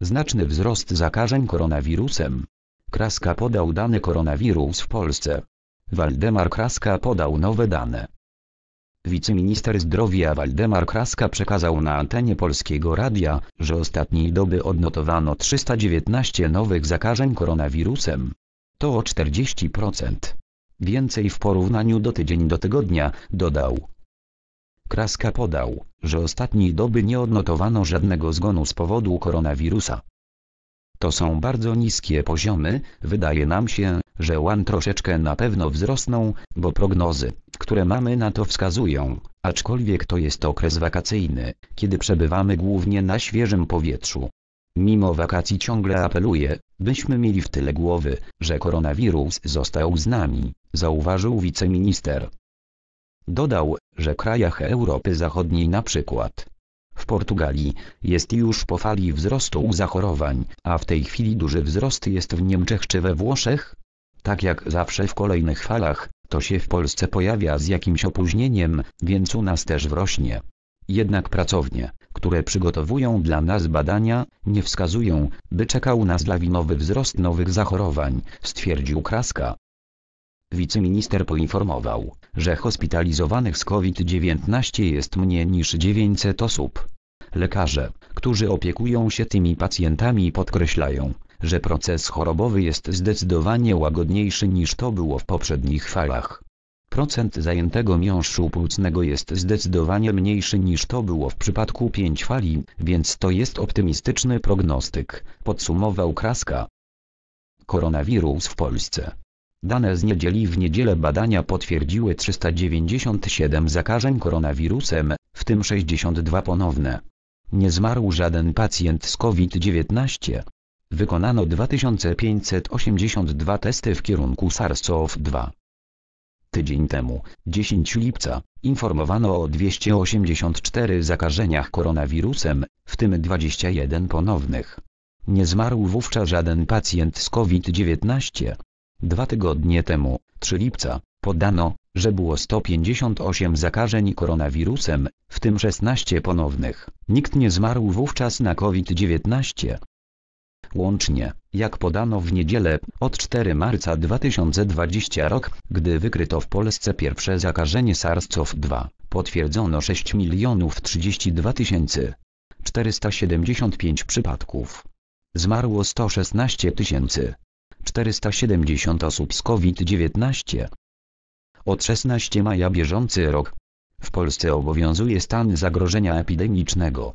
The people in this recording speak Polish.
Znaczny wzrost zakażeń koronawirusem. Kraska podał dane koronawirus w Polsce. Waldemar Kraska podał nowe dane. Wiceminister zdrowia Waldemar Kraska przekazał na antenie Polskiego Radia, że ostatniej doby odnotowano 319 nowych zakażeń koronawirusem. To o 40%. Więcej w porównaniu do tydzień do tygodnia, dodał. Kraska podał, że ostatniej doby nie odnotowano żadnego zgonu z powodu koronawirusa. To są bardzo niskie poziomy, wydaje nam się, że łan troszeczkę na pewno wzrosną, bo prognozy, które mamy na to wskazują, aczkolwiek to jest okres wakacyjny, kiedy przebywamy głównie na świeżym powietrzu. Mimo wakacji ciągle apeluję, byśmy mieli w tyle głowy, że koronawirus został z nami, zauważył wiceminister. Dodał, że w krajach Europy Zachodniej na przykład w Portugalii jest już po fali wzrostu zachorowań, a w tej chwili duży wzrost jest w Niemczech czy we Włoszech. Tak jak zawsze w kolejnych falach, to się w Polsce pojawia z jakimś opóźnieniem, więc u nas też wrośnie. Jednak pracownie, które przygotowują dla nas badania, nie wskazują, by czekał nas lawinowy wzrost nowych zachorowań, stwierdził Kraska. Wiceminister poinformował, że hospitalizowanych z COVID-19 jest mniej niż 900 osób. Lekarze, którzy opiekują się tymi pacjentami podkreślają, że proces chorobowy jest zdecydowanie łagodniejszy niż to było w poprzednich falach. Procent zajętego miąższu płucnego jest zdecydowanie mniejszy niż to było w przypadku pięć fali, więc to jest optymistyczny prognostyk, podsumował Kraska. Koronawirus w Polsce Dane z niedzieli w niedzielę badania potwierdziły 397 zakażeń koronawirusem, w tym 62 ponowne. Nie zmarł żaden pacjent z COVID-19. Wykonano 2582 testy w kierunku SARS-CoV-2. Tydzień temu, 10 lipca, informowano o 284 zakażeniach koronawirusem, w tym 21 ponownych. Nie zmarł wówczas żaden pacjent z COVID-19. Dwa tygodnie temu, 3 lipca, podano, że było 158 zakażeń koronawirusem, w tym 16 ponownych. Nikt nie zmarł wówczas na COVID-19. Łącznie, jak podano w niedzielę, od 4 marca 2020 rok, gdy wykryto w Polsce pierwsze zakażenie SARS-CoV-2, potwierdzono 6 milionów 32 tysięcy 475 przypadków. Zmarło 116 tysięcy 470 osób z COVID-19. Od 16 maja bieżący rok w Polsce obowiązuje stan zagrożenia epidemicznego.